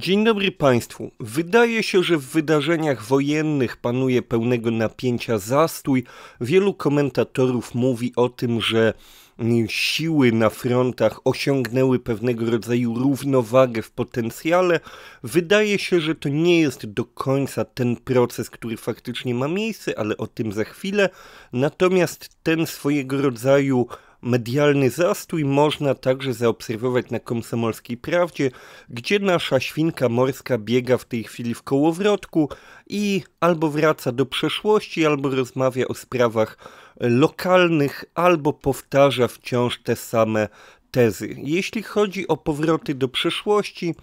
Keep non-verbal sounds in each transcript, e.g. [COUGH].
Dzień dobry Państwu. Wydaje się, że w wydarzeniach wojennych panuje pełnego napięcia zastój. Wielu komentatorów mówi o tym, że mm, siły na frontach osiągnęły pewnego rodzaju równowagę w potencjale. Wydaje się, że to nie jest do końca ten proces, który faktycznie ma miejsce, ale o tym za chwilę. Natomiast ten swojego rodzaju Medialny zastój można także zaobserwować na Komsomolskiej Prawdzie, gdzie nasza świnka morska biega w tej chwili w kołowrotku i albo wraca do przeszłości, albo rozmawia o sprawach lokalnych, albo powtarza wciąż te same tezy. Jeśli chodzi o powroty do przeszłości,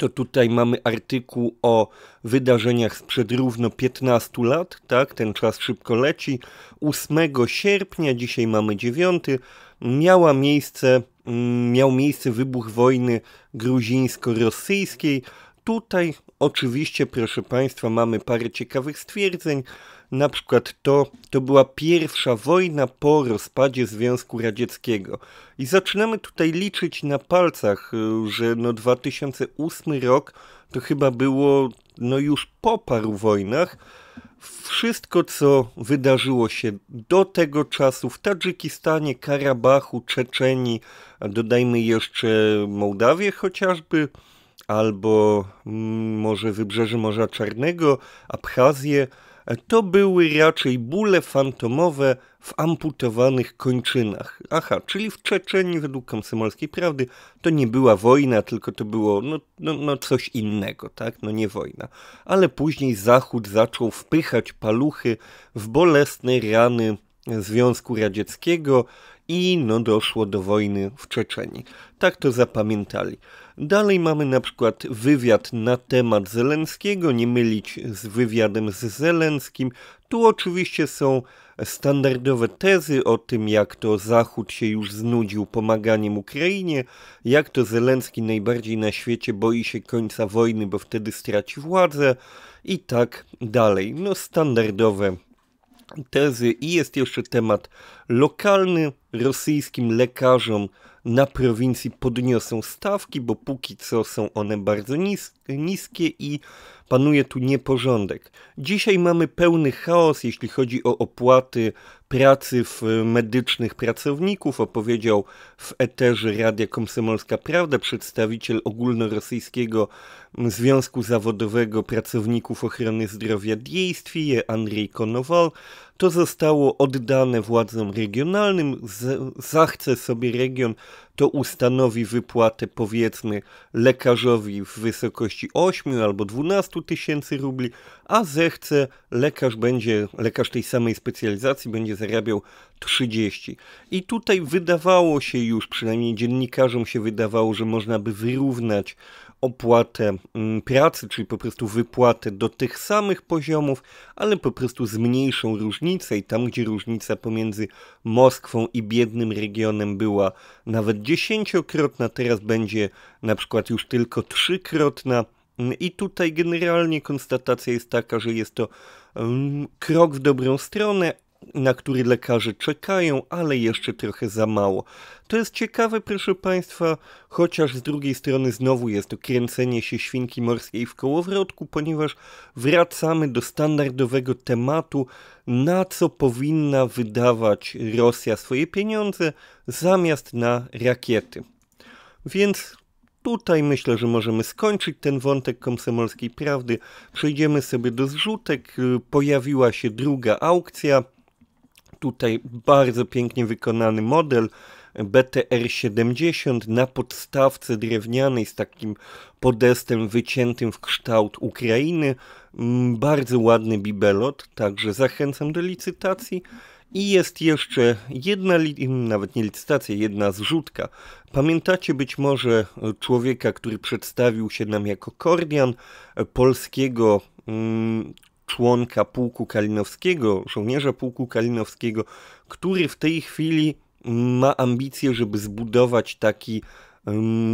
to tutaj mamy artykuł o wydarzeniach sprzed równo 15 lat, tak, ten czas szybko leci. 8 sierpnia, dzisiaj mamy 9, miała miejsce, mm, miał miejsce wybuch wojny gruzińsko-rosyjskiej. Tutaj oczywiście, proszę Państwa, mamy parę ciekawych stwierdzeń na przykład to, to była pierwsza wojna po rozpadzie Związku Radzieckiego. I zaczynamy tutaj liczyć na palcach, y, że no 2008 rok to chyba było no już po paru wojnach. Wszystko, co wydarzyło się do tego czasu w Tadżykistanie, Karabachu, Czeczeni, dodajmy jeszcze Mołdawię chociażby, albo mm, może wybrzeże Morza Czarnego, Abchazję, to były raczej bóle fantomowe w amputowanych kończynach. Aha, czyli w Czeczeniu według komsomolskiej prawdy to nie była wojna, tylko to było no, no, no coś innego, tak? No nie wojna. Ale później Zachód zaczął wpychać paluchy w bolesne rany Związku Radzieckiego i no doszło do wojny w Czeczeniu. Tak to zapamiętali. Dalej mamy na przykład wywiad na temat Zelenskiego, nie mylić z wywiadem z Zelenskim. Tu oczywiście są standardowe tezy o tym, jak to Zachód się już znudził pomaganiem Ukrainie, jak to Zelenski najbardziej na świecie boi się końca wojny, bo wtedy straci władzę i tak dalej. No standardowe tezy i jest jeszcze temat lokalny. Rosyjskim lekarzom na prowincji podniosą stawki, bo póki co są one bardzo niskie niskie i panuje tu nieporządek. Dzisiaj mamy pełny chaos, jeśli chodzi o opłaty pracy w e, medycznych pracowników, opowiedział w eterze Radia Komsomolska Prawda przedstawiciel ogólnorosyjskiego Związku Zawodowego Pracowników Ochrony Zdrowia Dziejstwije Andrzej Konowal. To zostało oddane władzom regionalnym. zachce sobie region to ustanowi wypłatę powiedzmy lekarzowi w wysokości 8 albo 12 tysięcy rubli, a zechce lekarz będzie, lekarz tej samej specjalizacji będzie zarabiał 30. I tutaj wydawało się już, przynajmniej dziennikarzom się wydawało, że można by wyrównać opłatę mm, pracy, czyli po prostu wypłatę do tych samych poziomów, ale po prostu zmniejszą różnicę i tam, gdzie różnica pomiędzy Moskwą i biednym regionem była nawet dziesięciokrotna, teraz będzie na przykład już tylko trzykrotna. Mm, I tutaj generalnie konstatacja jest taka, że jest to mm, krok w dobrą stronę, na który lekarze czekają, ale jeszcze trochę za mało. To jest ciekawe, proszę Państwa, chociaż z drugiej strony znowu jest to kręcenie się świnki morskiej w kołowrotku, ponieważ wracamy do standardowego tematu, na co powinna wydawać Rosja swoje pieniądze zamiast na rakiety. Więc tutaj myślę, że możemy skończyć ten wątek komsomolskiej prawdy. Przejdziemy sobie do zrzutek. Pojawiła się druga aukcja. Tutaj bardzo pięknie wykonany model BTR-70 na podstawce drewnianej z takim podestem wyciętym w kształt Ukrainy. Mm, bardzo ładny bibelot, także zachęcam do licytacji. I jest jeszcze jedna, mm, nawet nie licytacja, jedna zrzutka. Pamiętacie być może człowieka, który przedstawił się nam jako Kordian, e, polskiego mm, członka pułku kalinowskiego, żołnierza pułku kalinowskiego, który w tej chwili ma ambicje, żeby zbudować taki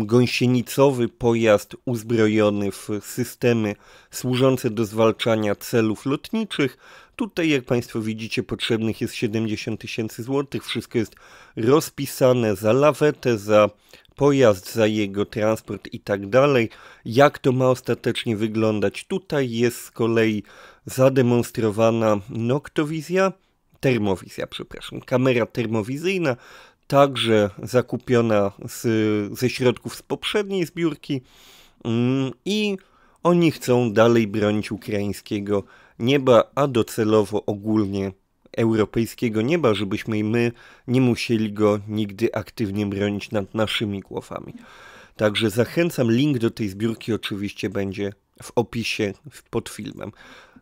gąsienicowy pojazd uzbrojony w systemy służące do zwalczania celów lotniczych. Tutaj, jak Państwo widzicie, potrzebnych jest 70 tysięcy złotych. Wszystko jest rozpisane za lawetę, za pojazd, za jego transport i tak dalej. Jak to ma ostatecznie wyglądać? Tutaj jest z kolei zademonstrowana noktowizja, termowizja, przepraszam, kamera termowizyjna, także zakupiona z, ze środków z poprzedniej zbiórki mm, i oni chcą dalej bronić ukraińskiego nieba, a docelowo ogólnie europejskiego nieba, żebyśmy i my nie musieli go nigdy aktywnie bronić nad naszymi głowami. Także zachęcam, link do tej zbiórki oczywiście będzie w opisie pod filmem.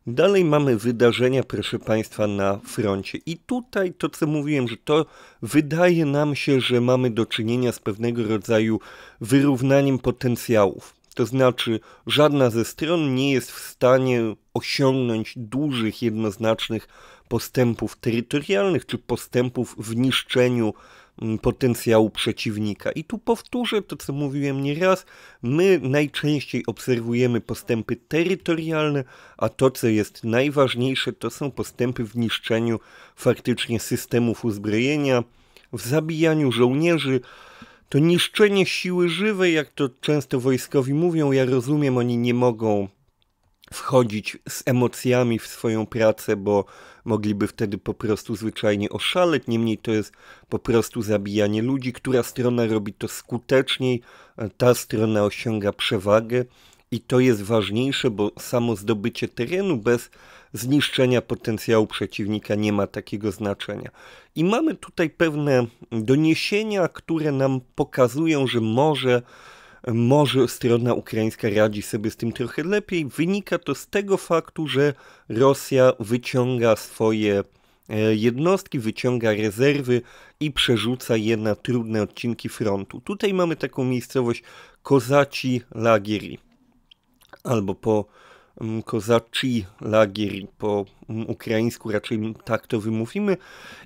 Dalej mamy wydarzenia, proszę Państwa, na froncie. I tutaj to, co mówiłem, że to wydaje nam się, że mamy do czynienia z pewnego rodzaju wyrównaniem potencjałów. To znaczy, żadna ze stron nie jest w stanie osiągnąć dużych, jednoznacznych postępów terytorialnych czy postępów w niszczeniu Mm, potencjału przeciwnika. I tu powtórzę to, co mówiłem nieraz. My najczęściej obserwujemy postępy terytorialne, a to, co jest najważniejsze, to są postępy w niszczeniu faktycznie systemów uzbrojenia, w zabijaniu żołnierzy. To niszczenie siły żywej, jak to często wojskowi mówią, ja rozumiem, oni nie mogą wchodzić z emocjami w swoją pracę, bo mogliby wtedy po prostu zwyczajnie oszaleć. Niemniej to jest po prostu zabijanie ludzi. Która strona robi to skuteczniej, e, ta strona osiąga przewagę. I to jest ważniejsze, bo samo zdobycie terenu bez zniszczenia potencjału przeciwnika nie ma takiego znaczenia. I mamy tutaj pewne doniesienia, które nam pokazują, że może może strona ukraińska radzi sobie z tym trochę lepiej. Wynika to z tego faktu, że Rosja wyciąga swoje e, jednostki, wyciąga rezerwy i przerzuca je na trudne odcinki frontu. Tutaj mamy taką miejscowość Kozaci Lagieri, albo po Kozaci Lagieri, po ukraińsku raczej tak to wymówimy.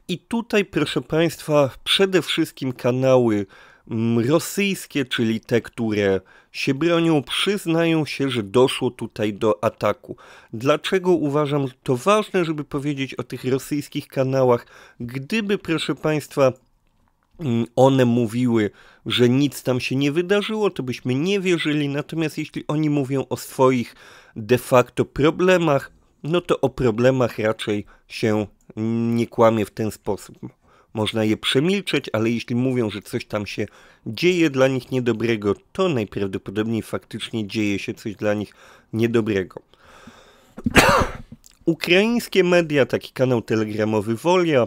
I tutaj, proszę Państwa, przede wszystkim kanały Mm, rosyjskie, czyli te, które się bronią, przyznają się, że doszło tutaj do ataku. Dlaczego uważam to ważne, żeby powiedzieć o tych rosyjskich kanałach? Gdyby, proszę Państwa, mm, one mówiły, że nic tam się nie wydarzyło, to byśmy nie wierzyli. Natomiast jeśli oni mówią o swoich de facto problemach, no to o problemach raczej się mm, nie kłamie w ten sposób można je przemilczeć, ale jeśli mówią, że coś tam się dzieje dla nich niedobrego, to najprawdopodobniej faktycznie dzieje się coś dla nich niedobrego. [COUGHS] Ukraińskie media, taki kanał telegramowy Wolia,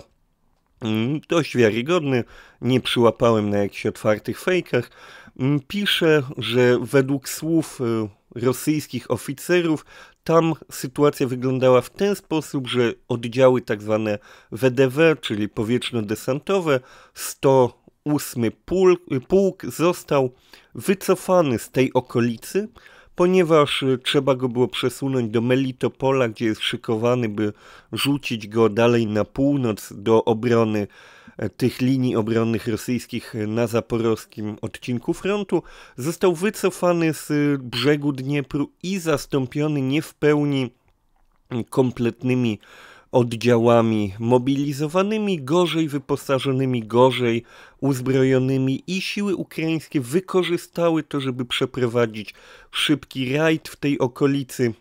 mm, dość wiarygodny, nie przyłapałem na jakichś otwartych fejkach, mm, pisze, że według słów y, rosyjskich oficerów. Tam sytuacja wyglądała w ten sposób, że oddziały tzw. Tak WDW, czyli powietrzno-desantowe, 108 pułk, pułk został wycofany z tej okolicy, ponieważ e, trzeba go było przesunąć do Melitopola, gdzie jest szykowany, by rzucić go dalej na północ do obrony E, tych linii obronnych rosyjskich na zaporowskim odcinku frontu, został wycofany z brzegu Dniepru i zastąpiony nie w pełni kompletnymi oddziałami mobilizowanymi, gorzej wyposażonymi, gorzej uzbrojonymi i siły ukraińskie wykorzystały to, żeby przeprowadzić szybki rajd w tej okolicy.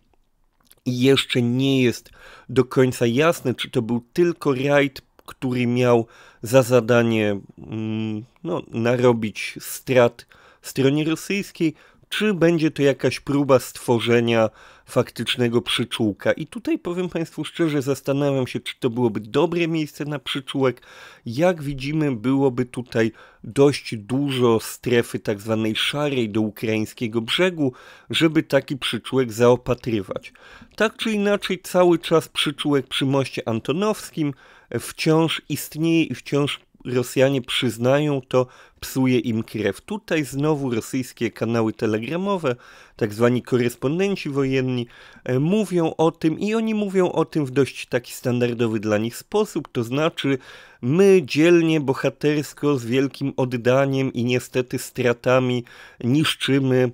I jeszcze nie jest do końca jasne, czy to był tylko rajd, który miał za zadanie mm, no, narobić strat stronie rosyjskiej, czy będzie to jakaś próba stworzenia faktycznego przyczółka. I tutaj powiem Państwu szczerze, zastanawiam się, czy to byłoby dobre miejsce na przyczółek. Jak widzimy, byłoby tutaj dość dużo strefy tak zwanej szarej do ukraińskiego brzegu, żeby taki przyczółek zaopatrywać. Tak czy inaczej, cały czas przyczółek przy moście antonowskim, wciąż istnieje i wciąż Rosjanie przyznają to, psuje im krew. Tutaj znowu rosyjskie kanały telegramowe, tak zwani korespondenci wojenni, e, mówią o tym i oni mówią o tym w dość taki standardowy dla nich sposób, to znaczy my dzielnie, bohatersko, z wielkim oddaniem i niestety stratami niszczymy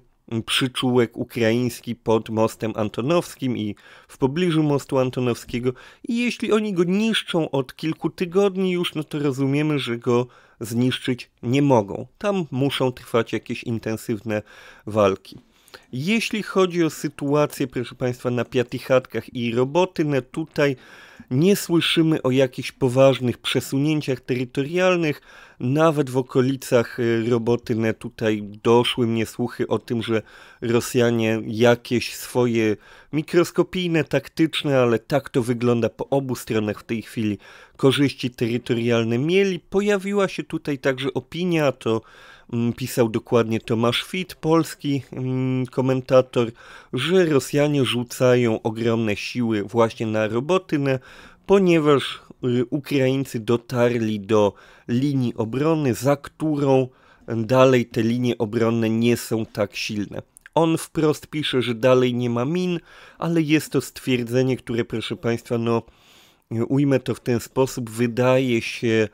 przyczółek ukraiński pod mostem antonowskim i w pobliżu mostu antonowskiego. I jeśli oni go niszczą od kilku tygodni już, no to rozumiemy, że go zniszczyć nie mogą. Tam muszą trwać jakieś intensywne walki. Jeśli chodzi o sytuację, proszę Państwa, na Piatichatkach i roboty, no tutaj nie słyszymy o jakichś poważnych przesunięciach terytorialnych nawet w okolicach y, Robotyne tutaj doszły mnie słuchy o tym, że Rosjanie jakieś swoje mikroskopijne, taktyczne, ale tak to wygląda po obu stronach w tej chwili, korzyści terytorialne mieli. Pojawiła się tutaj także opinia, to mm, pisał dokładnie Tomasz Fit, polski mm, komentator, że Rosjanie rzucają ogromne siły właśnie na Robotynę, e ponieważ y, Ukraińcy dotarli do linii obrony, za którą dalej te linie obronne nie są tak silne. On wprost pisze, że dalej nie ma min, ale jest to stwierdzenie, które, proszę Państwa, no, ujmę to w ten sposób, wydaje się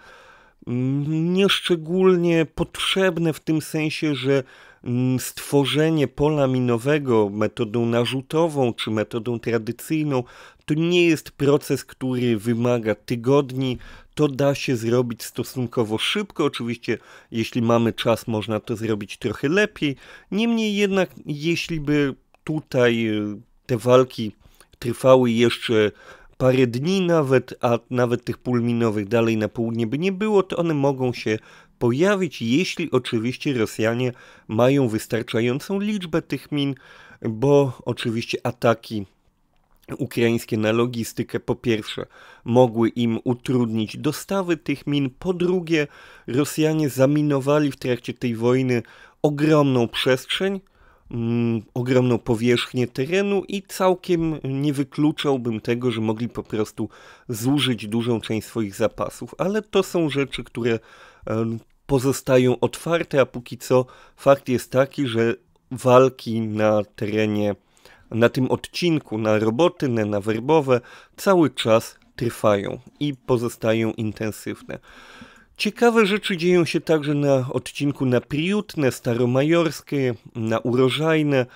mm, nieszczególnie potrzebne w tym sensie, że Mm, stworzenie pola minowego metodą narzutową czy metodą tradycyjną to nie jest proces, który wymaga tygodni. To da się zrobić stosunkowo szybko. Oczywiście, jeśli mamy czas, można to zrobić trochę lepiej. Niemniej jednak, jeśli by tutaj y, te walki trwały jeszcze parę dni nawet, a nawet tych pulminowych dalej na południe by nie było, to one mogą się pojawić, jeśli oczywiście Rosjanie mają wystarczającą liczbę tych min, bo oczywiście ataki ukraińskie na logistykę po pierwsze mogły im utrudnić dostawy tych min, po drugie Rosjanie zaminowali w trakcie tej wojny ogromną przestrzeń, mm, ogromną powierzchnię terenu i całkiem nie wykluczałbym tego, że mogli po prostu zużyć dużą część swoich zapasów, ale to są rzeczy, które pozostają otwarte, a póki co fakt jest taki, że walki na terenie, na tym odcinku, na robotynę, na werbowe cały czas trwają i pozostają intensywne. Ciekawe rzeczy dzieją się także na odcinku na Priutne, Staromajorskie, na Urożajne,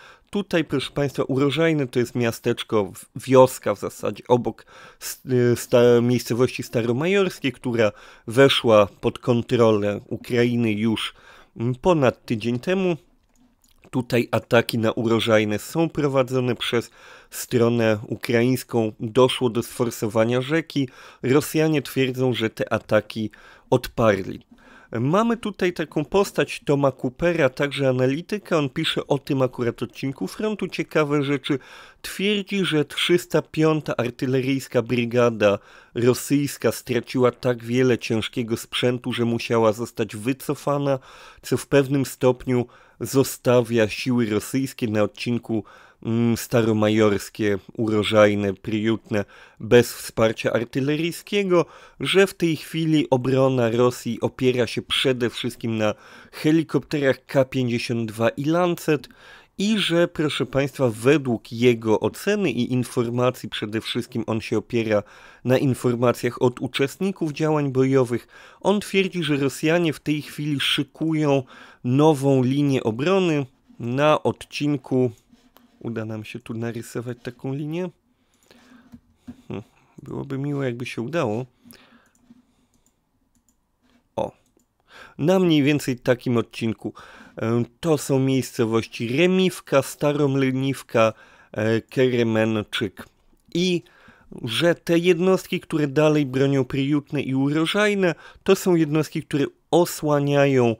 tutaj, proszę Państwa, Urożajny to jest miasteczko, wioska w zasadzie, obok y, sta miejscowości staromajorskiej, która weszła pod kontrolę Ukrainy już mm, ponad tydzień temu. Tutaj ataki na urożajne są prowadzone przez stronę ukraińską. Doszło do sforsowania rzeki. Rosjanie twierdzą, że te ataki odparli. Mamy tutaj taką postać Toma Coopera, także analityka. On pisze o tym akurat odcinku frontu. Ciekawe rzeczy. Twierdzi, że 305. Artyleryjska Brygada Rosyjska straciła tak wiele ciężkiego sprzętu, że musiała zostać wycofana, co w pewnym stopniu zostawia siły rosyjskie na odcinku Mm, staromajorskie, urożajne, priutne, bez wsparcia artyleryjskiego, że w tej chwili obrona Rosji opiera się przede wszystkim na helikopterach K-52 i Lancet i że, proszę Państwa, według jego oceny i informacji, przede wszystkim on się opiera na informacjach od uczestników działań bojowych, on twierdzi, że Rosjanie w tej chwili szykują nową linię obrony na odcinku uda nam się tu narysować taką linię. Hm, byłoby miło, jakby się udało. O. Na mniej więcej takim odcinku. E, to są miejscowości Remiwka, Staromliniwka, e, Keremenczyk. I że te jednostki, które dalej bronią priutne i urożajne, to są jednostki, które osłaniają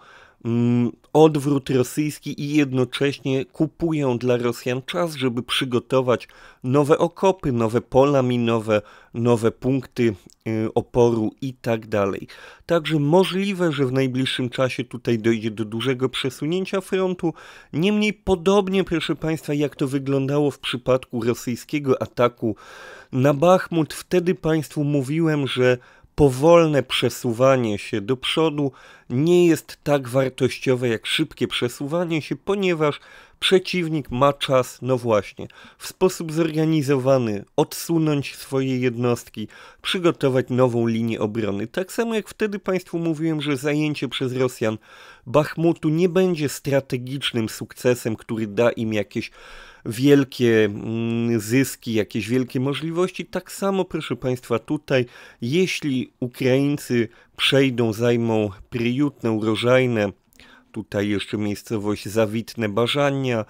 Mm, odwrót rosyjski i jednocześnie kupują dla Rosjan czas, żeby przygotować nowe okopy, nowe pola minowe, nowe punkty y, oporu i tak dalej. Także możliwe, że w najbliższym czasie tutaj dojdzie do dużego przesunięcia frontu. Niemniej podobnie, proszę Państwa, jak to wyglądało w przypadku rosyjskiego ataku na Bachmut, wtedy Państwu mówiłem, że powolne przesuwanie się do przodu nie jest tak wartościowe jak szybkie przesuwanie się, ponieważ przeciwnik ma czas, no właśnie, w sposób zorganizowany odsunąć swoje jednostki, przygotować nową linię obrony. Tak samo jak wtedy Państwu mówiłem, że zajęcie przez Rosjan Bachmutu nie będzie strategicznym sukcesem, który da im jakieś wielkie mm, zyski, jakieś wielkie możliwości. Tak samo, proszę Państwa, tutaj, jeśli Ukraińcy przejdą, zajmą Priutne, Urożajne, tutaj jeszcze miejscowość Zawitne, Bażania,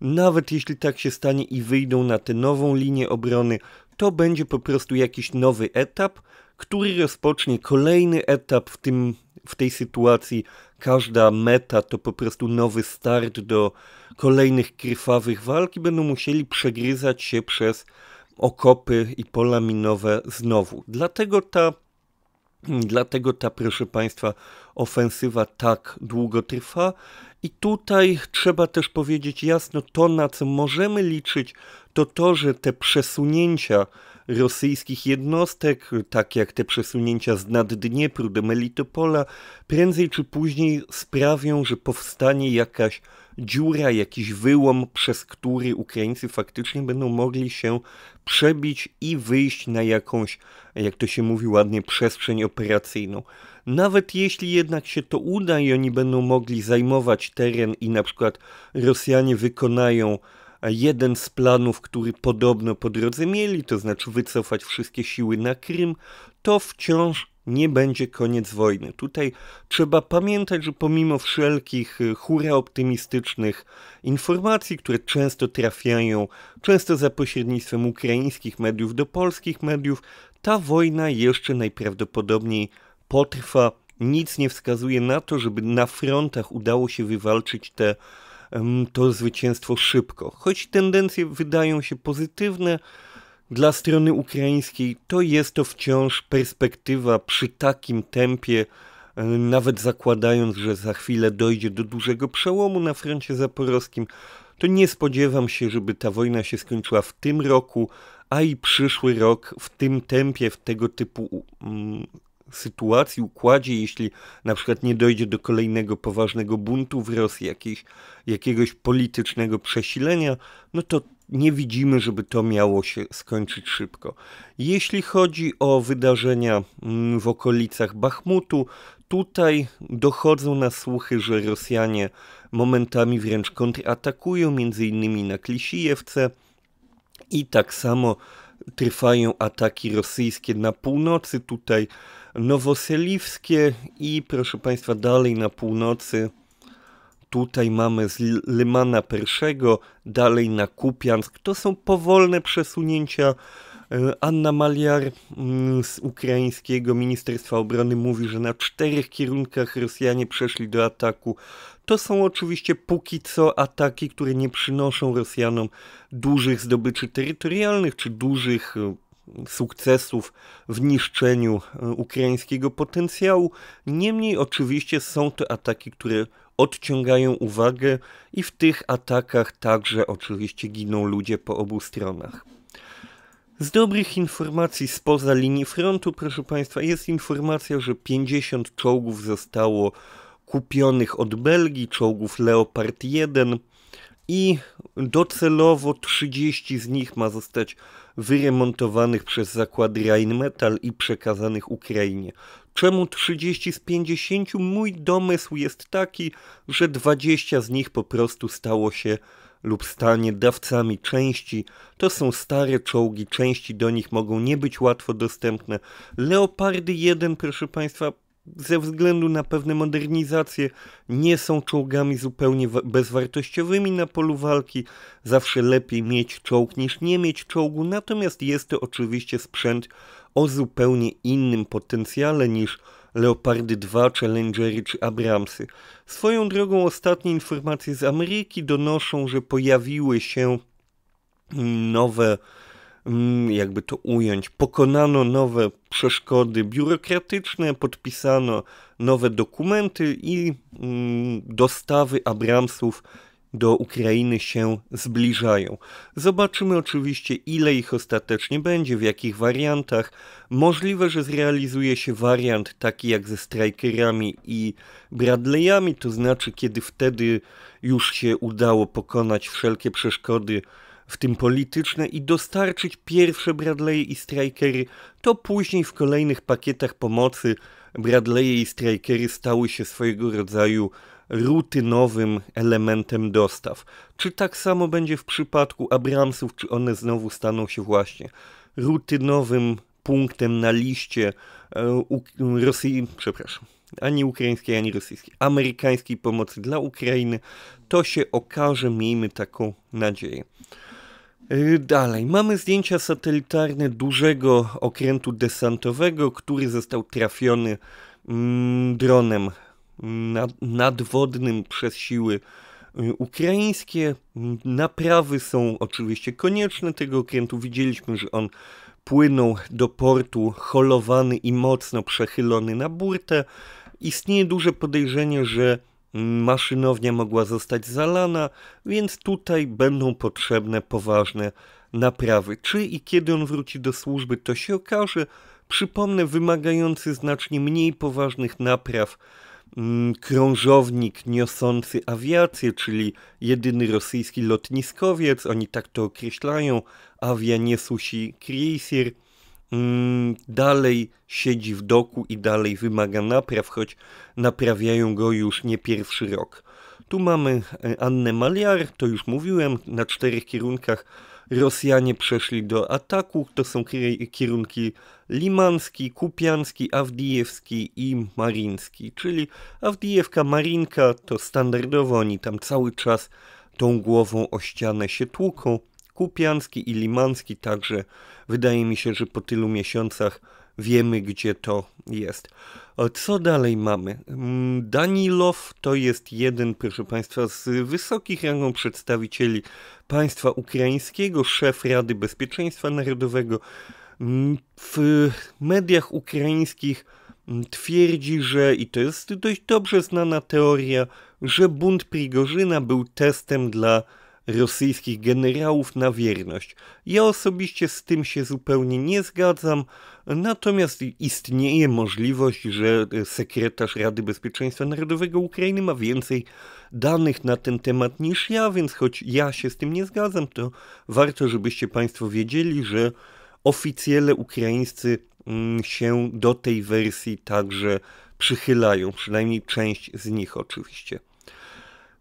nawet jeśli tak się stanie i wyjdą na tę nową linię obrony, to będzie po prostu jakiś nowy etap, który rozpocznie kolejny etap w tym w tej sytuacji każda meta to po prostu nowy start do kolejnych krwawych walk i będą musieli przegryzać się przez okopy i pola minowe znowu. Dlatego ta Dlatego ta, proszę Państwa, ofensywa tak długo trwa. I tutaj trzeba też powiedzieć jasno, to na co możemy liczyć, to to, że te przesunięcia rosyjskich jednostek, tak jak te przesunięcia z nad Dniepru do Melitopola, prędzej czy później sprawią, że powstanie jakaś dziura, jakiś wyłom, przez który Ukraińcy faktycznie będą mogli się przebić i wyjść na jakąś, jak to się mówi ładnie, przestrzeń operacyjną. Nawet jeśli jednak się to uda i oni będą mogli zajmować teren i na przykład Rosjanie wykonają jeden z planów, który podobno po drodze mieli, to znaczy wycofać wszystkie siły na Krym, to wciąż nie będzie koniec wojny. Tutaj trzeba pamiętać, że pomimo wszelkich e, hura optymistycznych informacji, które często trafiają, często za pośrednictwem ukraińskich mediów do polskich mediów, ta wojna jeszcze najprawdopodobniej potrwa. Nic nie wskazuje na to, żeby na frontach udało się wywalczyć te to zwycięstwo szybko. Choć tendencje wydają się pozytywne, dla strony ukraińskiej to jest to wciąż perspektywa przy takim tempie, nawet zakładając, że za chwilę dojdzie do dużego przełomu na froncie zaporowskim, to nie spodziewam się, żeby ta wojna się skończyła w tym roku, a i przyszły rok w tym tempie, w tego typu sytuacji, układzie, jeśli na przykład nie dojdzie do kolejnego poważnego buntu w Rosji, jakiejś, jakiegoś politycznego przesilenia, no to nie widzimy, żeby to miało się skończyć szybko. Jeśli chodzi o wydarzenia mm, w okolicach Bachmutu, tutaj dochodzą na słuchy, że Rosjanie momentami wręcz kontratakują, między innymi na Klisijewce i tak samo trwają ataki rosyjskie na północy. Tutaj Nowosyliwskie i proszę Państwa dalej na północy tutaj mamy z Lymana Perszego, dalej na Kupiansk. To są powolne przesunięcia. E, Anna Maliar mm, z ukraińskiego Ministerstwa Obrony mówi, że na czterech kierunkach Rosjanie przeszli do ataku. To są oczywiście póki co ataki, które nie przynoszą Rosjanom dużych zdobyczy terytorialnych czy dużych e, sukcesów w niszczeniu e, ukraińskiego potencjału. Niemniej oczywiście są to ataki, które odciągają uwagę i w tych atakach także oczywiście giną ludzie po obu stronach. Z dobrych informacji spoza linii frontu, proszę Państwa, jest informacja, że 50 czołgów zostało kupionych od Belgii, czołgów Leopard 1 i docelowo 30 z nich ma zostać wyremontowanych przez zakład Rheinmetall i przekazanych Ukrainie. Czemu 30 z 50? Mój domysł jest taki, że 20 z nich po prostu stało się lub stanie dawcami części. To są stare czołgi, części do nich mogą nie być łatwo dostępne. Leopardy 1, proszę Państwa, ze względu na pewne modernizacje nie są czołgami zupełnie bezwartościowymi na polu walki. Zawsze lepiej mieć czołg niż nie mieć czołgu, natomiast jest to oczywiście sprzęt o zupełnie innym potencjale niż Leopardy 2, Challengery czy Abramsy. Swoją drogą ostatnie informacje z Ameryki donoszą, że pojawiły się nowe Mm, jakby to ująć, pokonano nowe przeszkody biurokratyczne, podpisano nowe dokumenty i mm, dostawy Abramsów do Ukrainy się zbliżają. Zobaczymy oczywiście, ile ich ostatecznie będzie, w jakich wariantach. Możliwe, że zrealizuje się wariant taki jak ze Strikerami i Bradleyami, to znaczy, kiedy wtedy już się udało pokonać wszelkie przeszkody w tym polityczne, i dostarczyć pierwsze Bradley'e i Strikery, to później w kolejnych pakietach pomocy Bradley'e i Strikery stały się swojego rodzaju rutynowym elementem dostaw. Czy tak samo będzie w przypadku Abramsów, czy one znowu staną się właśnie rutynowym punktem na liście e, Rosji, przepraszam, ani ukraińskiej, ani rosyjskiej, amerykańskiej pomocy dla Ukrainy, to się okaże, miejmy taką nadzieję. Y, dalej, mamy zdjęcia satelitarne dużego okrętu desantowego, który został trafiony mm, dronem mm, nad, nadwodnym przez siły y, ukraińskie. Naprawy są oczywiście konieczne tego okrętu. Widzieliśmy, że on płynął do portu holowany i mocno przechylony na burtę. Istnieje duże podejrzenie, że Maszynownia mogła zostać zalana, więc tutaj będą potrzebne poważne naprawy. Czy i kiedy on wróci do służby, to się okaże. Przypomnę, wymagający znacznie mniej poważnych napraw mm, krążownik niosący awiację, czyli jedyny rosyjski lotniskowiec, oni tak to określają, awia niesusi susi Mm, dalej siedzi w doku i dalej wymaga napraw, choć naprawiają go już nie pierwszy rok. Tu mamy e, Annę Maliar, to już mówiłem, na czterech kierunkach Rosjanie przeszli do ataku. To są kierunki limanski, kupianski, awdijewski i mariński. Czyli Awdijewka, Marinka to standardowo oni tam cały czas tą głową o ścianę się tłuką. Kupiański i Limanski, także wydaje mi się, że po tylu miesiącach wiemy, gdzie to jest. Co dalej mamy? Mm, Danilow to jest jeden, proszę Państwa, z wysokich rangą przedstawicieli państwa ukraińskiego, szef Rady Bezpieczeństwa Narodowego. Mm, w mediach ukraińskich mm, twierdzi, że, i to jest dość dobrze znana teoria, że bunt Prigorzyna był testem dla rosyjskich generałów na wierność. Ja osobiście z tym się zupełnie nie zgadzam, natomiast istnieje możliwość, że sekretarz Rady Bezpieczeństwa Narodowego Ukrainy ma więcej danych na ten temat niż ja, więc choć ja się z tym nie zgadzam, to warto, żebyście Państwo wiedzieli, że oficjele ukraińscy mm, się do tej wersji także przychylają, przynajmniej część z nich oczywiście.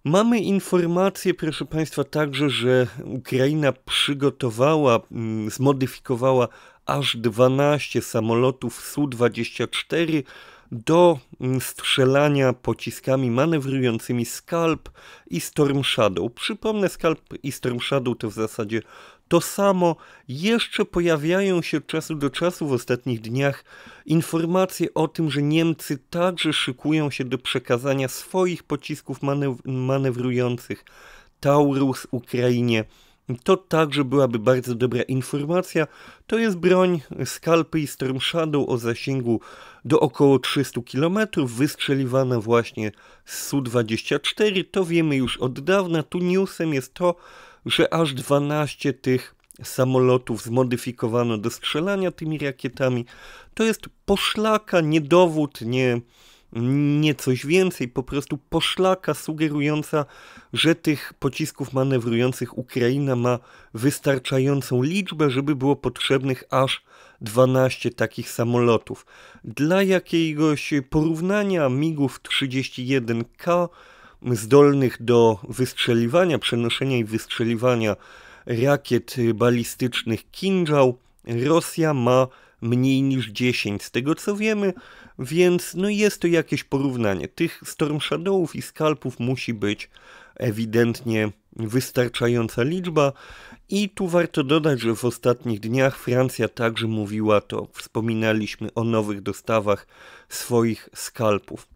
Mamy informację, proszę Państwa, także, że Ukraina przygotowała, mm, zmodyfikowała aż 12 samolotów Su-24 do mm, strzelania pociskami manewrującymi Skalp i Storm Shadow. Przypomnę, Skalp i Storm Shadow to w zasadzie to samo, jeszcze pojawiają się od czasu do czasu w ostatnich dniach informacje o tym, że Niemcy także szykują się do przekazania swoich pocisków manewrujących Taurus Ukrainie. To także byłaby bardzo dobra informacja. To jest broń Skalpy i Storm Shadow o zasięgu do około 300 km, wystrzeliwana właśnie z Su-24. To wiemy już od dawna. Tu newsem jest to, że aż 12 tych samolotów zmodyfikowano do strzelania tymi rakietami. To jest poszlaka, nie dowód, nie, nie coś więcej, po prostu poszlaka sugerująca, że tych pocisków manewrujących Ukraina ma wystarczającą liczbę, żeby było potrzebnych aż 12 takich samolotów. Dla jakiegoś porównania migów 31K zdolnych do wystrzeliwania, przenoszenia i wystrzeliwania rakiet balistycznych Kinżał, Rosja ma mniej niż 10 z tego co wiemy, więc no jest to jakieś porównanie. Tych Storm Shadowów i skalpów musi być ewidentnie wystarczająca liczba. I tu warto dodać, że w ostatnich dniach Francja także mówiła to, wspominaliśmy o nowych dostawach swoich skalpów.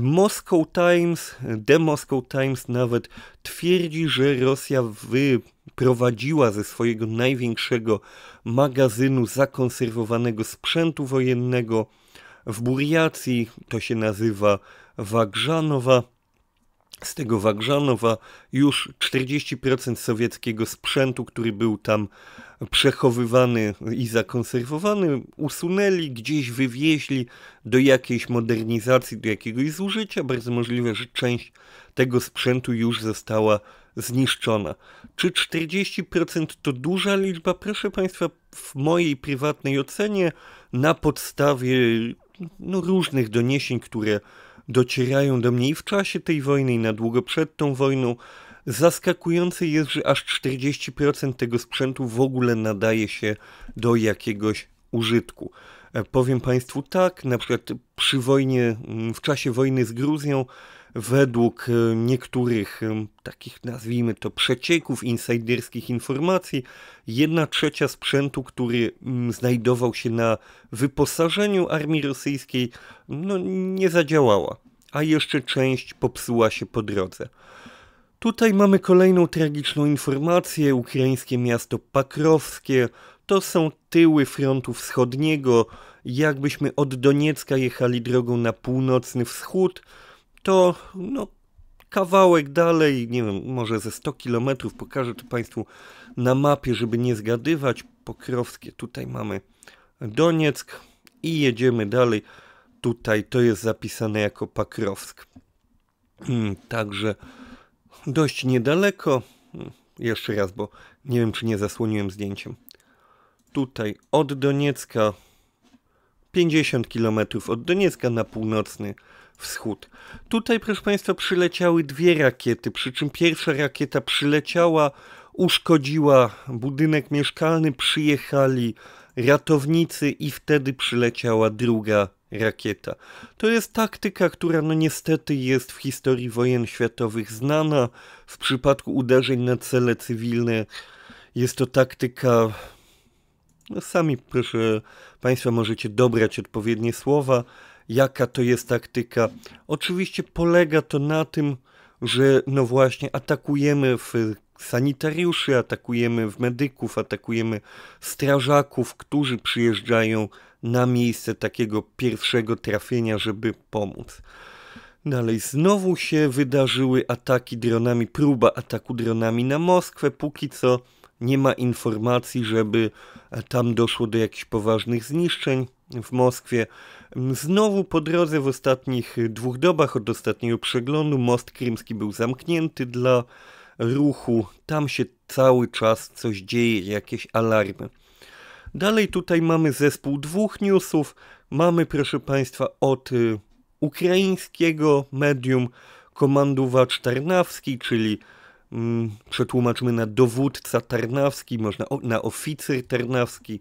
Moscow Times, The Moscow Times nawet twierdzi, że Rosja wyprowadziła ze swojego największego magazynu zakonserwowanego sprzętu wojennego w Burjacji, to się nazywa Wagrzanowa. Z tego Wagrzanowa już 40% sowieckiego sprzętu, który był tam przechowywany i zakonserwowany, usunęli, gdzieś wywieźli do jakiejś modernizacji, do jakiegoś zużycia. Bardzo możliwe, że część tego sprzętu już została zniszczona. Czy 40% to duża liczba? Proszę Państwa, w mojej prywatnej ocenie, na podstawie no, różnych doniesień, które docierają do mnie i w czasie tej wojny, i na długo przed tą wojną, Zaskakujące jest, że aż 40% tego sprzętu w ogóle nadaje się do jakiegoś użytku. E, powiem Państwu tak, na przykład przy wojnie, mm, w czasie wojny z Gruzją, według e, niektórych e, takich nazwijmy to przecieków insajderskich informacji, jedna trzecia sprzętu, który mm, znajdował się na wyposażeniu armii rosyjskiej, no, nie zadziałała, a jeszcze część popsuła się po drodze. Tutaj mamy kolejną tragiczną informację. Ukraińskie miasto Pakrowskie to są tyły frontu wschodniego. Jakbyśmy od Doniecka jechali drogą na północny wschód, to no, kawałek dalej, nie wiem, może ze 100 km, pokażę to Państwu na mapie, żeby nie zgadywać. Pokrowskie, tutaj mamy Donieck i jedziemy dalej. Tutaj to jest zapisane jako Pakrowsk. Mm, także dość niedaleko. Hmm, jeszcze raz, bo nie wiem, czy nie zasłoniłem zdjęciem. Tutaj od Doniecka, 50 km od Doniecka na północny wschód. Tutaj, proszę Państwa, przyleciały dwie rakiety, przy czym pierwsza rakieta przyleciała, uszkodziła budynek mieszkalny, przyjechali ratownicy i wtedy przyleciała druga rakieta. To jest taktyka, która no niestety jest w historii wojen światowych znana. W przypadku uderzeń na cele cywilne jest to taktyka... No sami proszę Państwa możecie dobrać odpowiednie słowa, jaka to jest taktyka. Oczywiście polega to na tym, że no właśnie atakujemy w sanitariuszy, atakujemy w medyków, atakujemy strażaków, którzy przyjeżdżają na miejsce takiego pierwszego trafienia, żeby pomóc. Dalej no znowu się wydarzyły ataki dronami, próba ataku dronami na Moskwę. Póki co nie ma informacji, żeby tam doszło do jakichś poważnych zniszczeń w Moskwie. Znowu po drodze w ostatnich dwóch dobach od ostatniego przeglądu most krymski był zamknięty dla ruchu. Tam się cały czas coś dzieje, jakieś alarmy. Dalej tutaj mamy zespół dwóch newsów. Mamy, proszę Państwa, od y, ukraińskiego medium komanduwa Tarnawski, czyli mm, przetłumaczmy na dowódca Tarnawski, można o, na oficer Tarnawski,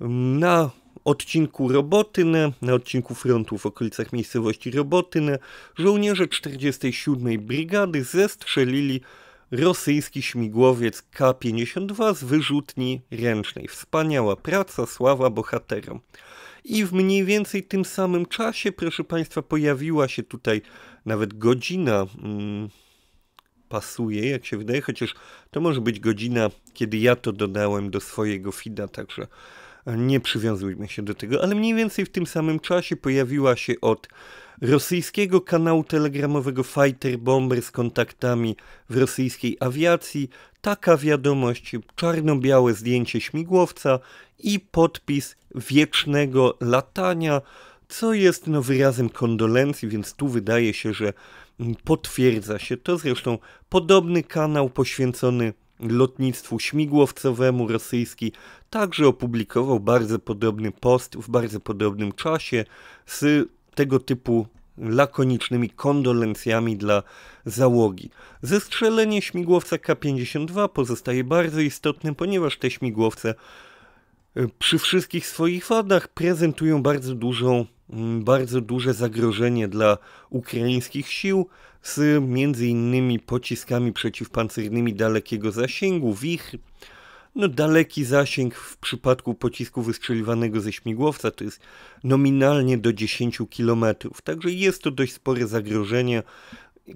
mm, na odcinku Robotyne, na odcinku frontu w okolicach miejscowości Robotyne, żołnierze 47. Brygady zestrzelili rosyjski śmigłowiec K-52 z wyrzutni ręcznej. Wspaniała praca, sława bohaterom. I w mniej więcej tym samym czasie, proszę Państwa, pojawiła się tutaj nawet godzina. Hmm, pasuje, jak się wydaje, chociaż to może być godzina, kiedy ja to dodałem do swojego fida, także nie przywiązujmy się do tego, ale mniej więcej w tym samym czasie pojawiła się od rosyjskiego kanału telegramowego Fighter Bomber z kontaktami w rosyjskiej awiacji, taka wiadomość, czarno-białe zdjęcie śmigłowca i podpis wiecznego latania, co jest no, wyrazem kondolencji, więc tu wydaje się, że mm, potwierdza się to. Zresztą podobny kanał poświęcony lotnictwu śmigłowcowemu rosyjski także opublikował bardzo podobny post w bardzo podobnym czasie z tego typu lakonicznymi kondolencjami dla załogi. Zestrzelenie śmigłowca K-52 pozostaje bardzo istotne, ponieważ te śmigłowce e, przy wszystkich swoich wadach prezentują bardzo dużą, mm, bardzo duże zagrożenie dla ukraińskich sił z między innymi pociskami przeciwpancernymi dalekiego zasięgu, WICH, no, daleki zasięg w przypadku pocisku wystrzeliwanego ze śmigłowca to jest nominalnie do 10 km, także jest to dość spore zagrożenie.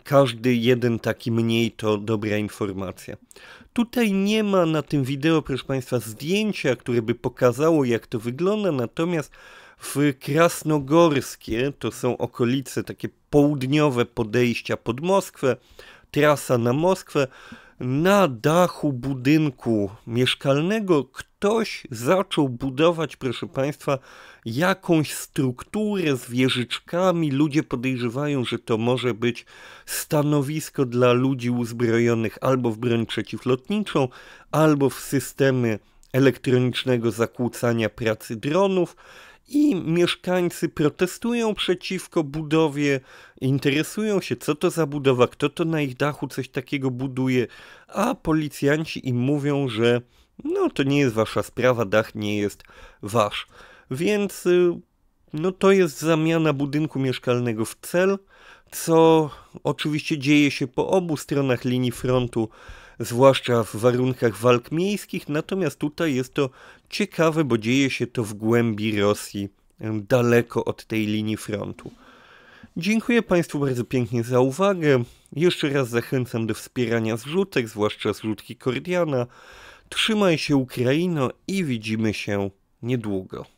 Każdy jeden taki mniej to dobra informacja. Tutaj nie ma na tym wideo, proszę Państwa, zdjęcia, które by pokazało, jak to wygląda, natomiast w Krasnogorskie, to są okolice takie południowe podejścia pod Moskwę, trasa na Moskwę, na dachu budynku mieszkalnego ktoś zaczął budować, proszę Państwa, jakąś strukturę z wieżyczkami. Ludzie podejrzewają, że to może być stanowisko dla ludzi uzbrojonych albo w broń przeciwlotniczą, albo w systemy elektronicznego zakłócania pracy dronów i mieszkańcy protestują przeciwko budowie, interesują się, co to za budowa, kto to na ich dachu coś takiego buduje, a policjanci im mówią, że no to nie jest wasza sprawa, dach nie jest wasz. Więc y, no to jest zamiana budynku mieszkalnego w cel, co oczywiście dzieje się po obu stronach linii frontu zwłaszcza w warunkach walk miejskich, natomiast tutaj jest to ciekawe, bo dzieje się to w głębi Rosji, daleko od tej linii frontu. Dziękuję Państwu bardzo pięknie za uwagę. Jeszcze raz zachęcam do wspierania zrzutek, zwłaszcza zrzutki Kordiana. Trzymaj się Ukraino i widzimy się niedługo.